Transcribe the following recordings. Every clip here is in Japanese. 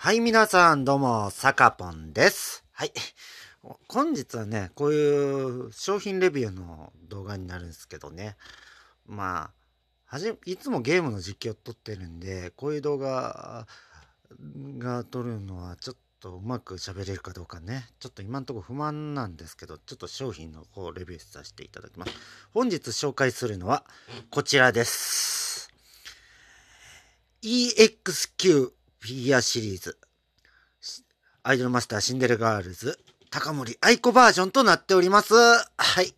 はい、皆さん、どうも、さかぽんです。はい。本日はね、こういう商品レビューの動画になるんですけどね。まあ、はじいつもゲームの実況撮ってるんで、こういう動画が撮るのはちょっとうまく喋れるかどうかね。ちょっと今んとこ不満なんですけど、ちょっと商品の方をレビューさせていただきます。本日紹介するのはこちらです。EXQ フィギュアシリーズ、アイドルマスターシンデレガールズ、高森愛子バージョンとなっております。はい。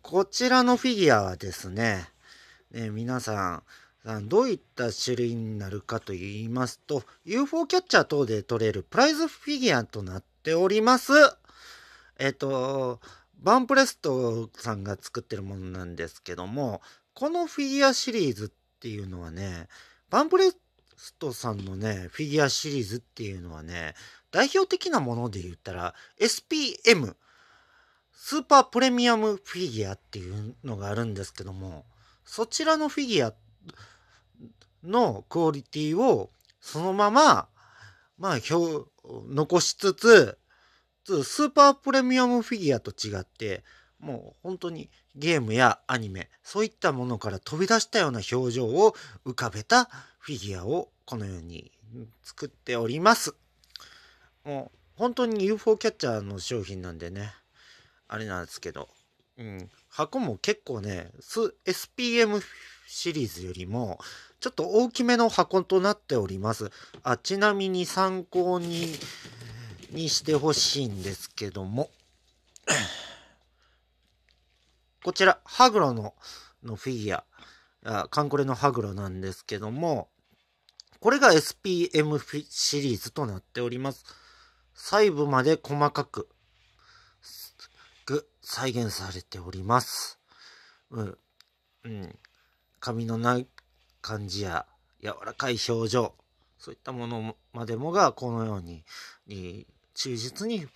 こちらのフィギュアはですね、ね皆さん、どういった種類になるかと言いますと、UFO キャッチャー等で取れるプライズフィギュアとなっております。えっ、と、バンプレストさんが作ってるものなんですけども、このフィギュアシリーズっていうのはね、バンプレスストさんのね、フィギュアシリーズっていうのはね、代表的なもので言ったら、SPM、スーパープレミアムフィギュアっていうのがあるんですけども、そちらのフィギュアのクオリティをそのまま、まあ、表、残しつつ、スーパープレミアムフィギュアと違って、もう本当にゲームやアニメ、そういったものから飛び出したような表情を浮かべたフィギュアをこのように作っております。もう本当に UFO キャッチャーの商品なんでね、あれなんですけど、うん、箱も結構ね、SPM シリーズよりも、ちょっと大きめの箱となっております。あ、ちなみに参考に、にしてほしいんですけども、こちら、ハグロの、のフィギュア、あカンコレのハグロなんですけども、これが SPM シリーズとなっております。細部まで細かく再現されております。うん。うん。髪のない感じや柔らかい表情、そういったものまでもがこのように忠実に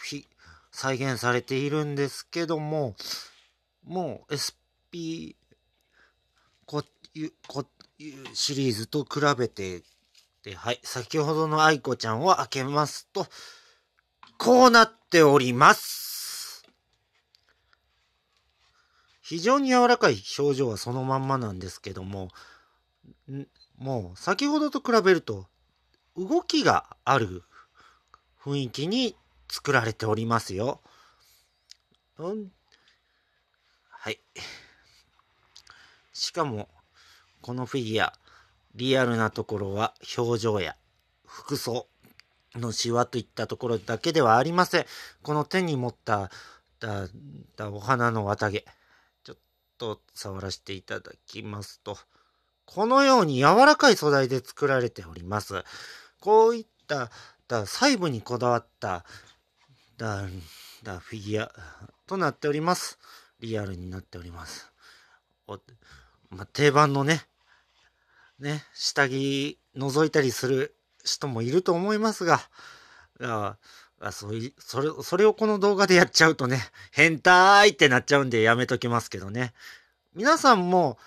再現されているんですけども、もう SP ここシリーズと比べてで、はい、先ほどの愛子ちゃんを開けますと、こうなっております。非常に柔らかい表情はそのまんまなんですけども、もう先ほどと比べると動きがある雰囲気に作られておりますよ。うん、はい。しかも、このフィギュア、リアルなところは表情や服装のシワといったところだけではありません。この手に持ったお花の綿毛、ちょっと触らせていただきますと、このように柔らかい素材で作られております。こういった細部にこだわっただだフィギュアとなっております。リアルになっております。まあ、定番のね、ね、下着覗いたりする人もいると思いますが、ああそそれそれをこの動画でやっちゃうとね、変態ってなっちゃうんでやめときますけどね。皆さんも、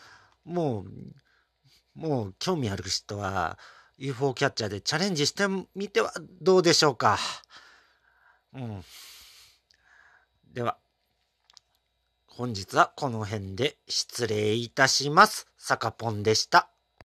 もう、もう興味ある人は UFO キャッチャーでチャレンジしてみてはどうでしょうか。うん。では、本日はこの辺で失礼いたします。さかぽんでした。